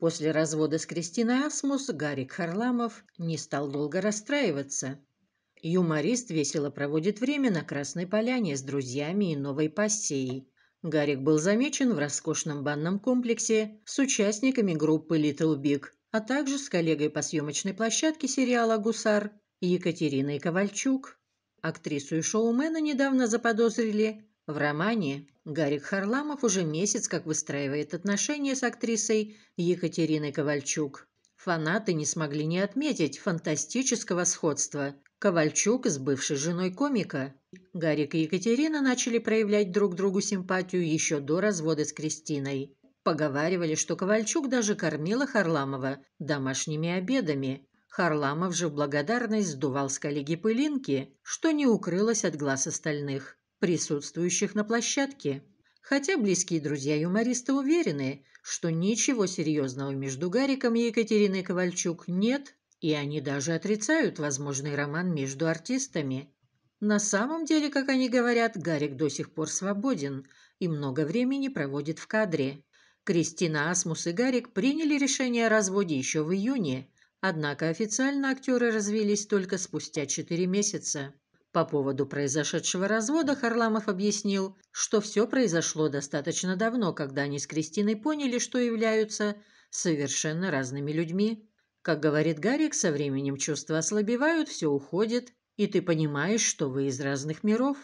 После развода с Кристиной Асмус Гарик Харламов не стал долго расстраиваться. Юморист весело проводит время на Красной Поляне с друзьями и новой пассией. Гарик был замечен в роскошном банном комплексе с участниками группы Little Big, а также с коллегой по съемочной площадке сериала «Гусар» Екатериной Ковальчук. Актрису и шоумена недавно заподозрили в романе Гарик Харламов уже месяц как выстраивает отношения с актрисой Екатериной Ковальчук. Фанаты не смогли не отметить фантастического сходства Ковальчук с бывшей женой комика. Гарик и Екатерина начали проявлять друг другу симпатию еще до развода с Кристиной. Поговаривали, что Ковальчук даже кормила Харламова домашними обедами. Харламов же в благодарность сдувал с коллеги пылинки, что не укрылось от глаз остальных присутствующих на площадке. Хотя близкие друзья юмориста уверены, что ничего серьезного между Гариком и Екатериной Ковальчук нет, и они даже отрицают возможный роман между артистами. На самом деле, как они говорят, Гарик до сих пор свободен и много времени проводит в кадре. Кристина Асмус и Гарик приняли решение о разводе еще в июне, однако официально актеры развелись только спустя четыре месяца. По поводу произошедшего развода Харламов объяснил, что все произошло достаточно давно, когда они с Кристиной поняли, что являются совершенно разными людьми. Как говорит Гарик, со временем чувства ослабевают, все уходит, и ты понимаешь, что вы из разных миров.